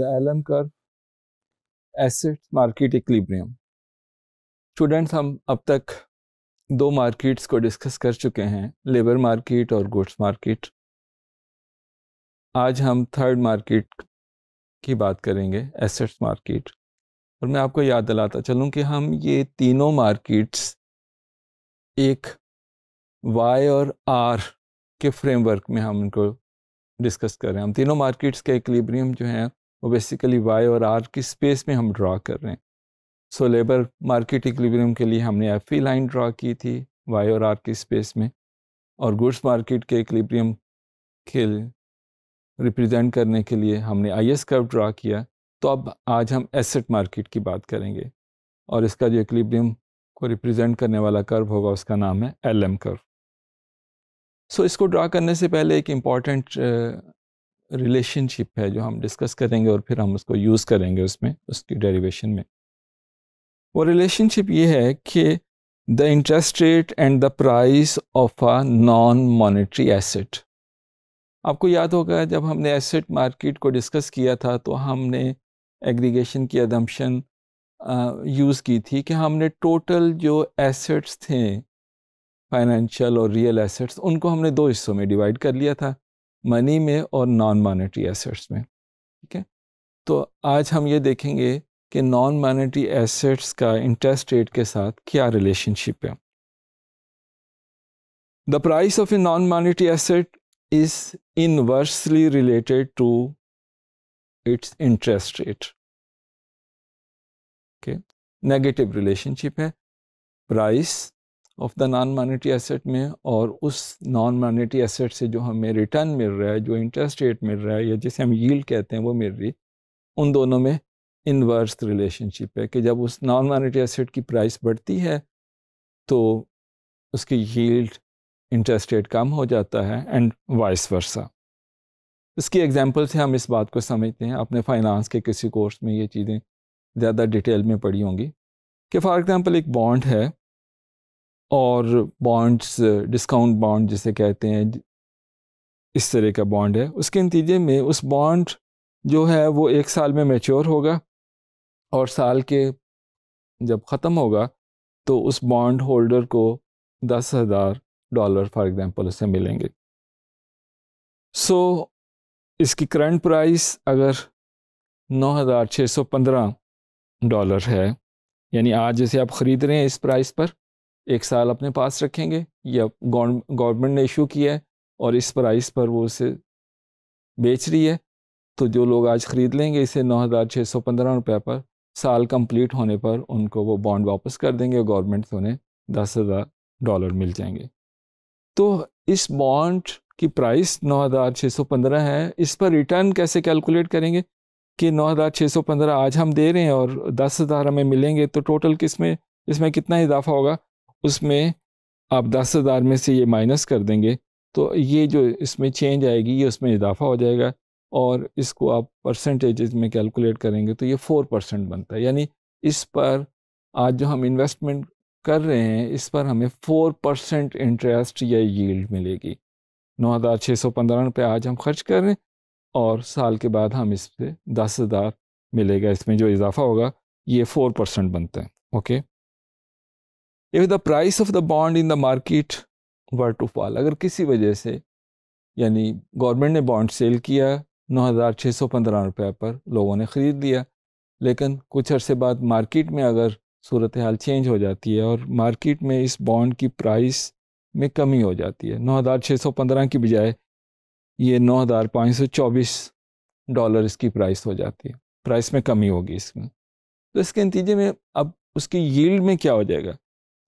the LM curve, asset market equilibrium students हम अब तक दो मार्केट्स को डिस्कस कर चुके हैं लेबर मार्केट और गुड्स मार्केट आज हम थर्ड मार्केट की बात करेंगे एसेट्स मार्केट और मैं आपको याद दिलाता चलूँ कि हम ये तीनों मार्केट्स एक वाई और आर के फ्रेमवर्क में हम इनको डिस्कस कर रहे हैं हम तीनों मार्केट्स के इक्लिब्रियम जो हैं वो बेसिकली वाई और आर की स्पेस में हम ड्रा कर रहे हैं सो लेबर मार्केट इक्विलिब्रियम के लिए हमने एफ ई लाइन ड्रा की थी वाई और आर की स्पेस में और गुड्स मार्केट के इक्विलिब्रियम के रिप्रेजेंट करने के लिए हमने आई एस कर्व ड्रा किया तो अब आज हम एसेट मार्केट की बात करेंगे और इसका जो इक्विलिब्रियम को रिप्रेजेंट करने वाला कर्व होगा उसका नाम है L M curve so so, इसको ड्रा करने से पहले एक इम्पॉर्टेंट रिलेशनशिप है जो हम डिस्कस करेंगे और फिर हम उसको यूज़ करेंगे उसमें उसकी डेरिवेशन में वो रिलेशनशिप ये है कि the interest rate and the price of a non monetary asset आपको याद होगा जब हमने एसेट मार्केट को डिस्कस किया था तो हमने एग्रीगेशन की एडम्पशन यूज़ की थी कि हमने टोटल जो एसेट्स थे फाइनेंशियल और रियल एसेट्स उनको हमने दो हिस्सों में डिवाइड कर लिया था मनी में और नॉन मॉनेटरी एसेट्स में ठीक है तो आज हम ये देखेंगे कि नॉन मॉनेटरी एसेट्स का इंटरेस्ट रेट के साथ क्या रिलेशनशिप है the price of a non monetary asset is inversely related to its interest rate okay negative relationship है price of the non monetary asset में और उस नॉन मानिटी एसेट से जो हमें रिटर्न मिल रहा है जो इंटरेस्ट रेट मिल रहा है या जिसे हम यील्ड कहते हैं वो मिल रही उन दोनों में इनवर्स रिलेशनशिप है कि जब उस नॉन मानिटी एसेट की प्राइस बढ़ती है तो उसकी यील्ड इंटरेस्ट रेट कम हो जाता है एंड वाइस वर्सा इसकी एग्जाम्पल से हम इस बात को समझते हैं अपने फाइनेंस के किसी कोर्स में ये चीज़ें ज़्यादा डिटेल में पढ़ी होंगी कि फॉर एग्ज़ाम्पल एक बॉन्ड है और बॉन्ड्स डिस्काउंट बॉन्ड जिसे कहते हैं इस तरह का बॉन्ड है उसके नतीजे में उस बॉन्ड जो है वो एक साल में मेच्योर होगा और साल के जब ख़त्म होगा तो उस बॉन्ड होल्डर को दस हज़ार डॉलर फॉर एग्ज़ाम्पल उससे मिलेंगे सो so, इसकी करंट प्राइस अगर नौ हज़ार छः सौ पंद्रह डॉलर है यानी आज जैसे आप ख़रीद रहे हैं इस प्राइस पर एक साल अपने पास रखेंगे या गवर्नमेंट ने इशू किया है और इस प्राइस पर वो उसे बेच रही है तो जो लोग आज ख़रीद लेंगे इसे नौ हज़ार छः सौ पंद्रह रुपये पर साल कंप्लीट होने पर उनको वो बॉन्ड वापस कर देंगे गवर्नमेंट से उन्हें दस हज़ार डॉलर मिल जाएंगे तो इस बॉन्ड की प्राइस नौ हज़ार छः सौ पंद्रह है इस पर रिटर्न कैसे कैलकुलेट करेंगे कि नौ हज़ार छः सौ पंद्रह आज हम दे रहे हैं और दस हज़ार हमें मिलेंगे तो टोटल किस में इसमें कितना इजाफा होगा उसमें आप दस हज़ार में से ये माइनस कर देंगे तो ये जो इसमें चेंज आएगी ये उसमें इजाफा हो जाएगा और इसको आप परसेंटेज में कैलकुलेट करेंगे तो ये फ़ोर परसेंट बनता है यानी इस पर आज जो हम इन्वेस्टमेंट कर रहे हैं इस पर हमें फ़ोर परसेंट इंटरेस्ट या यील्ड मिलेगी नौ हज़ार छः सौ पंद्रह रुपये आज हम खर्च कर रहे हैं और साल के बाद हम इस पर दस हज़ार मिलेगा इसमें जो इजाफा होगा ये फ़ोर परसेंट बनता है okay if the price of the bond in the market were to fall अगर किसी वजह से यानी गवर्नमेंट ने बॉन्ड सेल किया नौ हज़ार छः सौ पंद्रह रुपये पर लोगों ने ख़रीद लिया लेकिन कुछ अरसे बाद मार्केट में अगर सूरत हाल चेंज हो जाती है और मार्केट में इस बॉन्ड की प्राइस में कमी हो जाती है नौ हज़ार छः सौ पंद्रह की बजाय ये नौ हज़ार पाँच सौ चौबीस डॉलर इसकी प्राइस हो जाती है प्राइस में कमी होगी इसमें तो इसके नतीजे में अब उसकी यील्ड में क्या हो जाएगा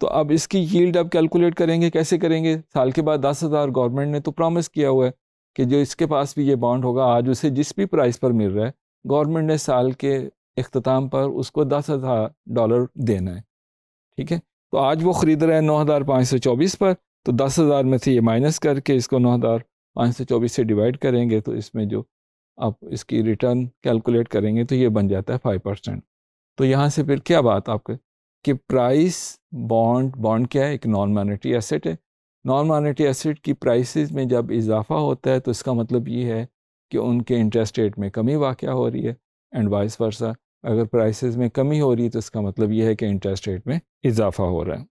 तो अब इसकी यील्ड अब कैलकुलेट करेंगे कैसे करेंगे साल के बाद दस हज़ार गवर्नमेंट ने तो प्रॉमिस किया हुआ है कि जो इसके पास भी ये बॉन्ड होगा आज उसे जिस भी प्राइस पर मिल रहा है गवर्नमेंट ने साल के अख्ताम पर उसको दस हज़ार डॉलर देना है ठीक है तो आज वो ख़रीद रहे हैं नौ हज़ार पाँच सौ चौबीस पर तो दस हज़ार में से ये माइनस करके इसको नौ हज़ार पाँच सौ चौबीस से डिवाइड करेंगे तो इसमें जो आप इसकी रिटर्न कैलकुलेट करेंगे तो ये बन जाता है फाइव परसेंट तो यहाँ से फिर क्या बात आपके कि प्राइस बॉन्ड बॉन्ड क्या है एक नॉन माइनरिटी एसेट है नॉन माइनरिटी एसेट की प्राइसेस में जब इजाफा होता है तो इसका मतलब ये है कि उनके इंटरेस्ट रेट में कमी वाक़ हो रही है एंड वाइस वर्सा अगर प्राइसेस में कमी हो रही है तो इसका मतलब ये है कि इंटरेस्ट रेट में इजाफा हो रहा है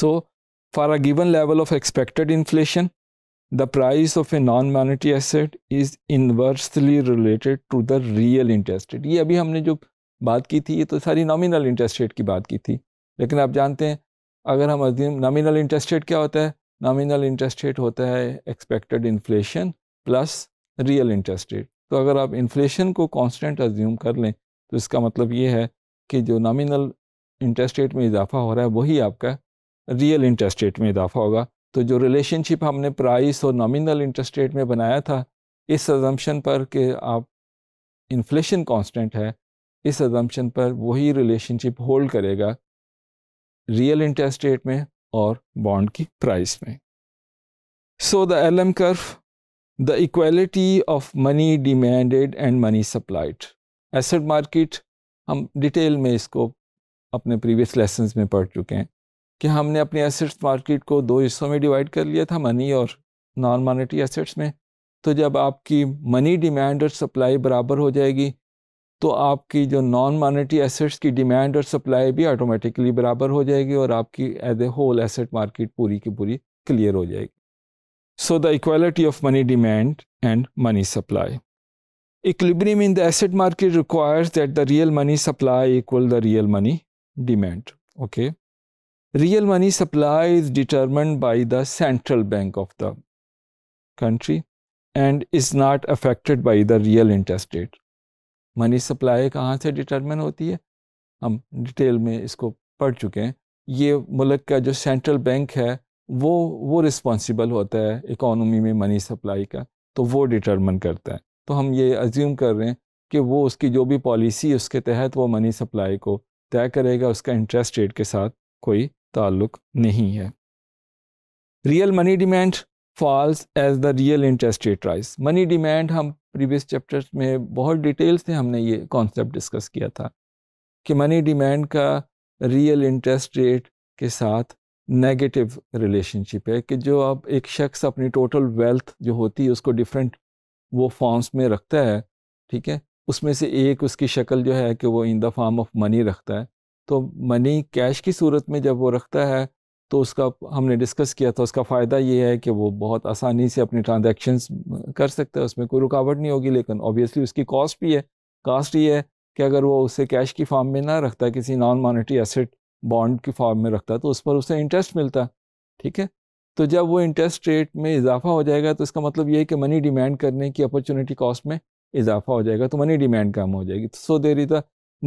so for a given level of expected inflation the price of a non माइनरिटी asset is inversely related to the real interest rate ये अभी हमने जो बात की थी ये तो सारी नॉमिनल इंटरेस्ट रेट की बात की थी लेकिन आप जानते हैं अगर हम नॉमिनल इंटरेस्ट रेट क्या होता है नॉमिनल इंटरेस्ट रेट होता है expected inflation plus real interest rate तो अगर आप इन्फ्लेशन को कांस्टेंट अज्यूम कर लें तो इसका मतलब ये है कि जो नॉमिनल इंटरेस्ट रेट में इजाफा हो रहा है वही आपका रियल इंटरेस्ट रेट में इजाफा होगा तो जो रिलेशनशिप हमने प्राइस और नॉमिनल इंटरेस्ट रेट में बनाया था इस अजम्पन पर कि आप इन्फ्लेशन कांस्टेंट है इस एजम्पन पर वही रिलेशनशिप होल्ड करेगा रियल इंटरेस्ट रेट में और बॉन्ड की प्राइस में so the L M curve the equality of money demanded and money supplied asset market हम डिटेल में इसको अपने प्रीवियस लेसन में पढ़ चुके हैं कि हमने अपने एसेट्स मार्केट को दो हिस्सों में डिवाइड कर लिया था मनी और नॉन मॉनेटरी एसेट्स में तो जब आपकी मनी डिमांड और सप्लाई बराबर हो जाएगी तो आपकी जो नॉन मॉनेटरी एसेट्स की डिमांड और सप्लाई भी ऑटोमेटिकली बराबर हो जाएगी और आपकी as a whole asset market पूरी की पूरी क्लियर हो जाएगी so the equality of money demand and money supply equilibrium in the asset market requires that the real money supply equal the real money demand okay real money supply is determined by the central bank of the country and is not affected by the real interest rate money supply कहाँ से determine होती है हम detail में इसको पढ़ चुके हैं ये मुल्क का जो सेंट्रल बैंक है वो वो रिस्पॉन्सिबल होता है इकोनॉमी में मनी सप्लाई का तो वो डिटरमिन करता है तो हम ये अज्यूम कर रहे हैं कि वो उसकी जो भी पॉलिसी उसके तहत वो मनी सप्लाई को तय करेगा उसका इंटरेस्ट रेट के साथ कोई ताल्लुक नहीं है real money demand falls as the real interest rate rises money demand हम प्रीवियस चैप्टर्स में बहुत डिटेल से हमने ये कॉन्सेप्ट डिस्कस किया था कि मनी डिमांड का रियल इंटरेस्ट रेट के साथ नेगेटिव रिलेशनशिप है कि जो अब एक शख्स अपनी टोटल वेल्थ जो होती है उसको डिफरेंट वो फॉर्म्स में रखता है ठीक है उसमें से एक उसकी शक्ल जो है कि वो in the form of money रखता है तो मनी कैश की सूरत में जब वो रखता है तो उसका हमने डिस्कस किया था उसका फ़ायदा ये है कि वो बहुत आसानी से अपनी ट्रांजेक्शन्स कर सकता है उसमें कोई रुकावट नहीं होगी लेकिन ऑब्वियसली उसकी कॉस्ट भी है कास्ट ये है कि अगर वो उसे कैश की फॉर्म में ना रखता किसी नॉन मॉनिटरी एसेट बॉन्ड की फॉर्म में रखता तो उस पर उसे इंटरेस्ट मिलता ठीक है तो जब वो इंटरेस्ट रेट में इजाफा हो जाएगा तो इसका मतलब ये है कि मनी डिमांड करने की अपॉर्चुनिटी कॉस्ट में इजाफा हो जाएगा तो मनी डिमांड कम हो जाएगी so there is a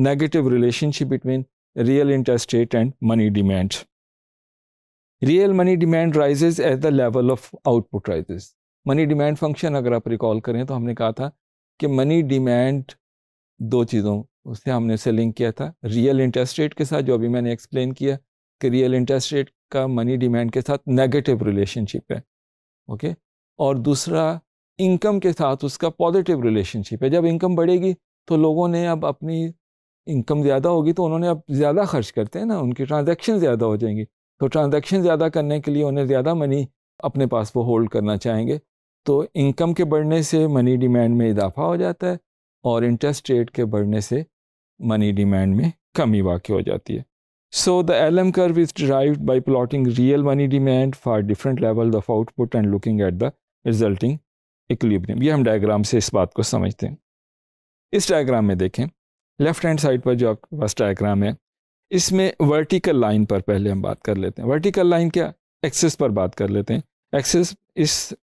negative relationship between real interest rate and money demand real money demand rises at the level of output rises money demand function अगर आप रिकॉल करें तो हमने कहा था कि मनी डिमांड दो चीज़ों उससे हमने उसे लिंक किया था रियल इंटरेस्ट रेट के साथ जो अभी मैंने एक्सप्लेन किया कि रियल इंटरेस्ट रेट का मनी डिमांड के साथ नेगेटिव रिलेशनशिप है ओके और दूसरा इनकम के साथ उसका पॉजिटिव रिलेशनशिप है जब इनकम बढ़ेगी तो लोगों ने अब अपनी इनकम ज़्यादा होगी तो उन्होंने अब ज़्यादा खर्च करते हैं ना उनकी ट्रांजेक्शन ज़्यादा हो जाएंगी तो ट्रांजैक्शन ज़्यादा करने के लिए उन्हें ज़्यादा मनी अपने पास वो होल्ड करना चाहेंगे तो इनकम के बढ़ने से मनी डिमांड में इजाफा हो जाता है और इंटरेस्ट रेट के बढ़ने से मनी डिमांड में कमी वाक़ हो जाती है so the L M curve is derive by plotting real money demand for different level of output and looking at the resulting equilibrium ये हम डायग्राम से इस बात को समझते हैं इस डायग्राम में देखें लेफ़्ट हैंड साइड पर जो आपके पास डायग्राम है इसमें वर्टिकल लाइन पर पहले हम बात कर लेते हैं वर्टिकल लाइन क्या एक्सेस पर बात कर लेते हैं एक्सेस इस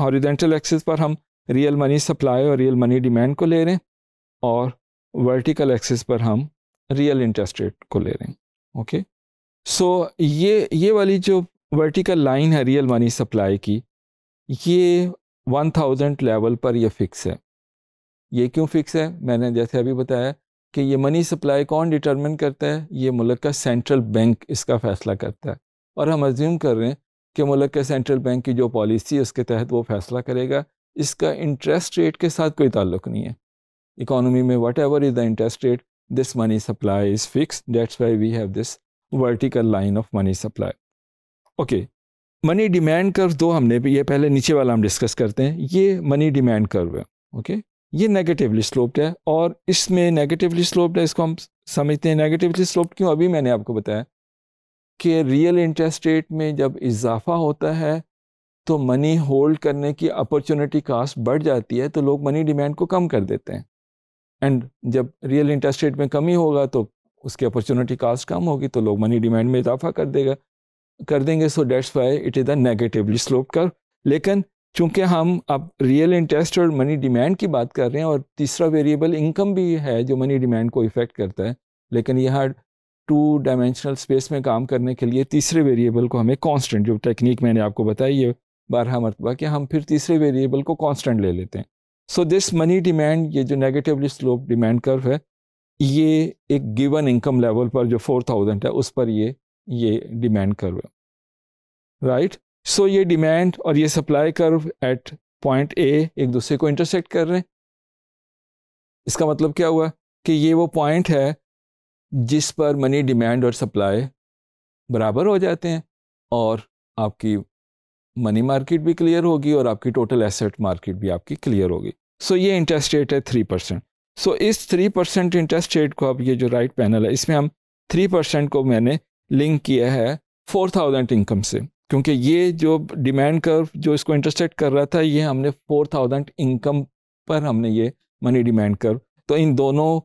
हॉरिजेंटल एक्सेस पर हम रियल मनी सप्लाई और रियल मनी डिमांड को ले रहे हैं और वर्टिकल एक्सेस पर हम रियल इंटरेस्ट रेट को ले रहे हैं ओके सो ये ये वाली जो वर्टिकल लाइन है रियल मनी सप्लाई की ये 1000 लेवल पर ये फिक्स है ये क्यों फिक्स है मैंने जैसे अभी बताया कि ये मनी सप्लाई कौन डिटरमिन करता है ये मुल्क का सेंट्रल बैंक इसका फ़ैसला करता है और हम अज्यूम कर रहे हैं कि मुल्क के सेंट्रल बैंक की जो पॉलिसी है उसके तहत वो फ़ैसला करेगा इसका इंटरेस्ट रेट के साथ कोई ताल्लुक नहीं है इकोनॉमी में whatever is the interest rate this money supply is fix that's why we have this vertical line of money supply okay money demand curve दो हमने ये पहले नीचे वाला हम डिस्कस करते हैं ये मनी डिमांड कर्व है ओके okay? ये नेगेटिवली स्लोप्ड है और इसमें नेगेटिवली स्लोप्ड है इसको हम समझते हैं नेगेटिवली स्लोप्ड क्यों अभी मैंने आपको बताया कि रियल इंटरेस्ट रेट में जब इजाफा होता है तो मनी होल्ड करने की अपॉर्चुनिटी कास्ट बढ़ जाती है तो लोग मनी डिमांड को कम कर देते हैं एंड जब रियल इंटरेस्ट रेट में कमी होगा तो उसकी अपॉर्चुनिटी कास्ट कम होगी तो लोग मनी डिमांड में इजाफा कर देगा कर देंगे so that's why it is a negatively slope कर लेकिन चूँकि हम अब रियल इंटरेस्ट और मनी डिमांड की बात कर रहे हैं और तीसरा वेरिएबल इनकम भी है जो मनी डिमांड को इफ़ेक्ट करता है लेकिन यहाँ टू डायमेंशनल स्पेस में काम करने के लिए तीसरे वेरिएबल को हमें कांस्टेंट जो टेक्निक मैंने आपको बताई है बारह मरतबा कि हम फिर तीसरे वेरिएबल को कांस्टेंट ले लेते हैं सो दिस मनी डिमांड ये जो नेगेटिवली स्लोप डिमांड कर्व है ये एक गिवन इनकम लेवल पर जो फोर थाउजेंड है उस पर ये ये डिमांड कर्व है राइट right? सो so, ये डिमांड और ये supply curve at point A एक दूसरे को इंटरसेक्ट कर रहे हैं इसका मतलब क्या हुआ कि ये वो पॉइंट है जिस पर मनी डिमांड और सप्लाई बराबर हो जाते हैं और आपकी मनी मार्केट भी क्लियर होगी और आपकी टोटल एसेट मार्केट भी आपकी क्लियर होगी सो so, ये इंटरेस्ट रेट है थ्री परसेंट सो इस थ्री परसेंट इंटरेस्ट रेट को अब ये जो राइट पैनल है इसमें हम थ्री परसेंट को मैंने लिंक किया है फोर थाउजेंड इनकम से क्योंकि ये जो डिमांड कर्व जो इसको इंटरसेक्ट कर रहा था ये हमने फोर थाउजेंड इनकम पर हमने ये मनी डिमांड कर्व तो इन दोनों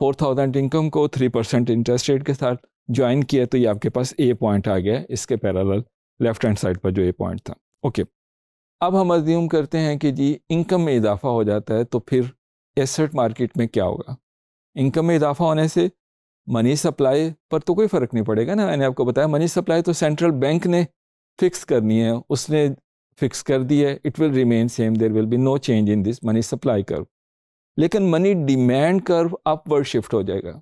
फोर थाउजेंड इनकम को थ्री परसेंट इंटरेस्ट रेट के साथ ज्वाइन किया तो ये आपके पास ए पॉइंट आ गया इसके पैरल लेफ्ट हैंड साइड पर जो ए पॉइंट था ओके अब हम अज्यूम करते हैं कि जी इनकम में इजाफा हो जाता है तो फिर एसेट मार्केट में क्या होगा इनकम में इजाफा होने से मनी सप्लाई पर तो कोई फ़र्क नहीं पड़ेगा ना मैंने आपको बताया मनी सप्लाई तो सेंट्रल बैंक ने फिक्स करनी है उसने फिक्स कर दी है it will remain same there will be no change in this money supply curve लेकिन money demand curve upward shift हो जाएगा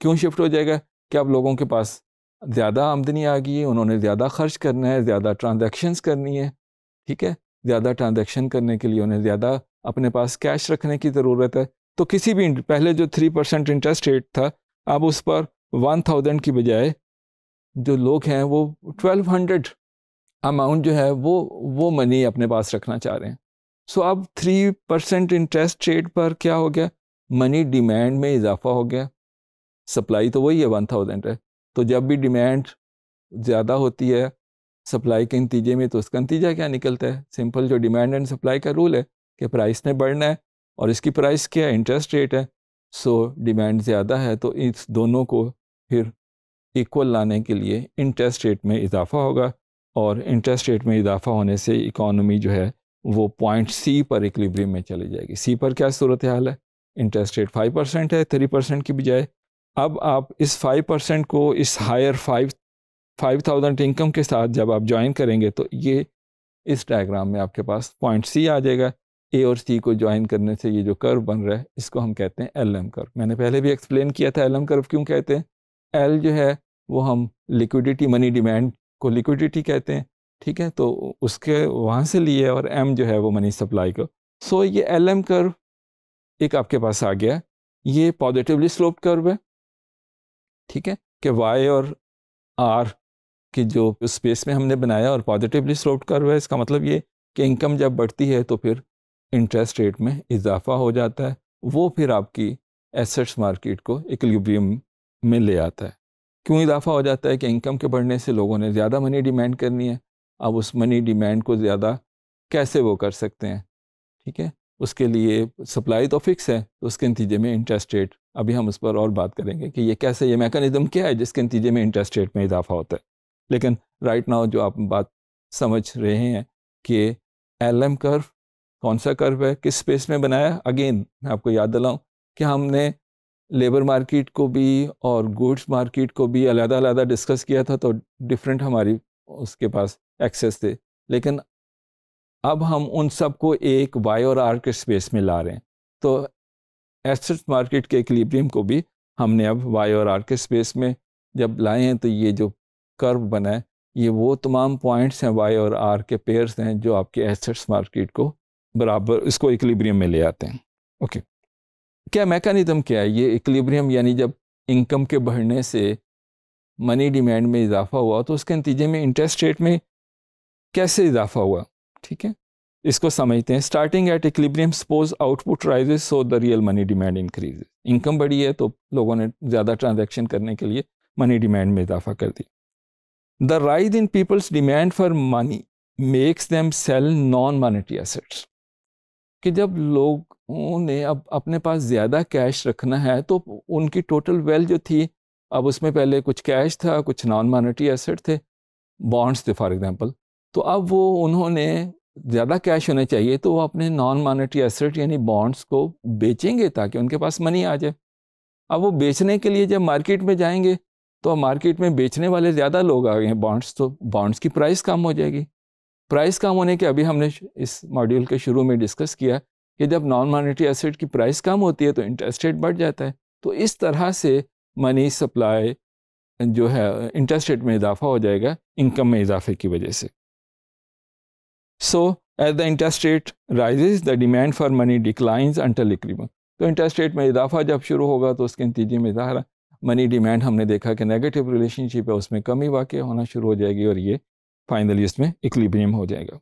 क्यों शिफ्ट हो जाएगा कि अब लोगों के पास ज़्यादा आमदनी आ गई है उन्होंने ज़्यादा खर्च करना है ज़्यादा ट्रांजेक्शन्स करनी है ठीक है ज़्यादा ट्रांजेक्शन करने के लिए उन्हें ज़्यादा अपने पास कैश रखने की ज़रूरत है तो किसी भी पहले जो थ्री परसेंट इंटरेस्ट रेट था अब उस पर वन थाउजेंड की बजाय जो लोग हैं वो ट्वेल्व हंड्रेड अमाउंट जो है वो वो मनी अपने पास रखना चाह रहे हैं सो so, अब थ्री परसेंट इंटरेस्ट रेट पर क्या हो गया मनी डिमांड में इजाफा हो गया सप्लाई तो वही है वन थाउजेंड है तो जब भी डिमांड ज़्यादा होती है सप्लाई के नतीजे में तो उसका नतीजा क्या निकलता है सिंपल जो डिमांड एंड सप्लाई का रूल है कि प्राइस ने बढ़ना है और इसकी प्राइस क्या है इंटरेस्ट रेट है सो डिमांड ज़्यादा है तो इस दोनों को फिर इक्वल लाने के लिए इंटरेस्ट रेट में इजाफा होगा और इंटरेस्ट रेट में इजाफा होने से इकॉनमी जो है वो पॉइंट सी पर इक्लिब्रियम में चली जाएगी सी पर क्या सूरत हाल है इंटरेस्ट रेट फाइव परसेंट है थ्री परसेंट की बजाय अब आप इस फाइव परसेंट को इस higher five five thousand income के साथ जब आप ज्वाइन करेंगे तो ये इस डायग्राम में आपके पास पॉइंट सी आ जाएगा ए और सी को ज्वाइन करने से ये जो कर्व बन रहा है इसको हम कहते हैं एल एम कर्व मैंने पहले भी एक्सप्लेन किया था एल एम कर्व क्यों कहते हैं एल जो है वो हम लिक्विडिटी मनी डिमांड को लिक्विडिटी कहते हैं ठीक है तो उसके वहाँ से लिए और एम जो है वो मनी सप्लाई को सो ये एल एम कर्व एक आपके पास आ गया ये पॉजिटिवली स्लोप कर्व है ठीक है कि वाई और आर की जो स्पेस में हमने बनाया और पॉजिटिवली स्लोप कर्व है इसका मतलब ये कि इनकम जब बढ़ती है तो फिर इंटरेस्ट रेट में इजाफा हो जाता है वो फिर आपकी एसेट्स मार्केट को इक्लिब्रियम में ले आता है क्यों इजाफा हो जाता है कि इनकम के बढ़ने से लोगों ने ज़्यादा मनी डिमांड करनी है अब उस मनी डिमांड को ज़्यादा कैसे वो कर सकते हैं ठीक है उसके लिए सप्लाई तो फिक्स है तो उसके नतीजे में इंटरेस्ट रेट अभी हम उस पर और बात करेंगे कि ये कैसे ये मेकानिज़म क्या है जिसके नतीजे में इंटरेस्ट रेट में इजाफा होता है लेकिन राइट नाउ जो आप बात समझ रहे हैं कि एल एम कर्व कौन सा कर्व है किस स्पेस में बनाया अगेन मैं आपको याद दिलाऊँ कि हमने लेबर मार्केट को भी और गुड्स मार्केट को भी अलग अलग डिस्कस किया था तो डिफरेंट हमारी उसके पास एक्सेस थे लेकिन अब हम उन सबको एक वाई और आर के स्पेस में ला रहे हैं तो एसेट मार्केट के इक्लिब्रियम को भी हमने अब वाई और आर के स्पेस में जब लाए हैं तो ये जो कर्व बना है ये वो तमाम पॉइंट्स हैं वाई और आर के पेयर्स हैं जो आपके एसेट्स मार्केट को बराबर इसको इक्लिब्रियम में ले आते हैं ओके okay. क्या मैकेनिज्म क्या है ये इक्लिब्रियम यानी जब इनकम के बढ़ने से मनी डिमांड में इजाफा हुआ तो उसके नतीजे में इंटरेस्ट रेट में कैसे इजाफा हुआ ठीक है इसको समझते हैं starting at equilibrium suppose output rises so the real money demand increase income बढ़ी है तो लोगों ने ज़्यादा ट्रांजेक्शन करने के लिए मनी डिमांड में इजाफा कर दिया the rise in people's demand for money makes them sell non monetary assets कि जब लोगों ने अब अपने पास ज़्यादा कैश रखना है तो उनकी टोटल वेल्थ जो थी अब उसमें पहले कुछ कैश था कुछ नॉन मॉनेटरी एसेट थे बॉन्ड्स थे फॉर एग्जांपल तो अब वो उन्होंने ज़्यादा कैश होने चाहिए तो वो अपने नॉन मॉनेटरी एसेट यानी बॉन्ड्स को बेचेंगे ताकि उनके पास मनी आ जाए अब वो बेचने के लिए जब मार्केट में जाएंगे तो अब मार्केट में बेचने वाले ज़्यादा लोग आ गए हैं बॉन्ड्स तो बॉन्ड्स की प्राइस कम हो जाएगी प्राइस कम होने के अभी हमने इस मॉड्यूल के शुरू में डिस्कस किया कि जब नॉन मॉनिटरी एसेट की प्राइस कम होती है तो इंटरेस्ट रेट बढ़ जाता है तो इस तरह से मनी सप्लाई जो है इंटरेस्ट रेट में इजाफा हो जाएगा इनकम में इजाफे की वजह से so as the interest rate rises the demand for money declines until equilibrium तो इंटरेस्ट रेट में इजाफा जब शुरू होगा तो उसके नतीजे में ज़ाहरा मनी डिमांड हमने देखा कि नेगेटिव रिलेशनशिप है उसमें कमी वाक़ होना शुरू हो जाएगी और ये फाइनली इसमें equilibrium हो जाएगा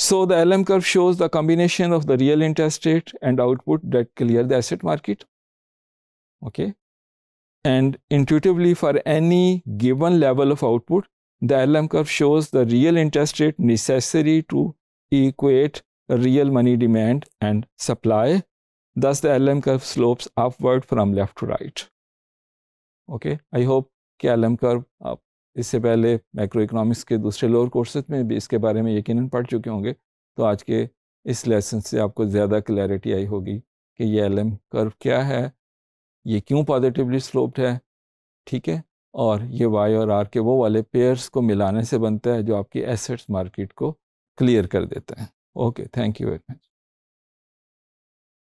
So the LM curve shows the combination of the real interest rate and output that clear the asset market. Okay. And intuitively for any given level of output, the LM curve shows the real interest rate necessary to equate real money demand and supply. Thus the LM curve slopes upward from left to right. Okay. I hope LM curve uh, इससे पहले micro economics के दूसरे lower courses में भी इसके बारे में यकीनन पढ़ चुके होंगे तो आज के इस लेसन से आपको ज़्यादा क्लैरिटी आई होगी कि ये एल एम कर्व क्या है ये क्यों पॉजिटिवली स्लोप्ड है ठीक है और ये वाई और आर के वो वाले पेयर्स को मिलाने से बनता है जो आपकी एसेट्स मार्केट को क्लियर कर देते हैं okay thank you very much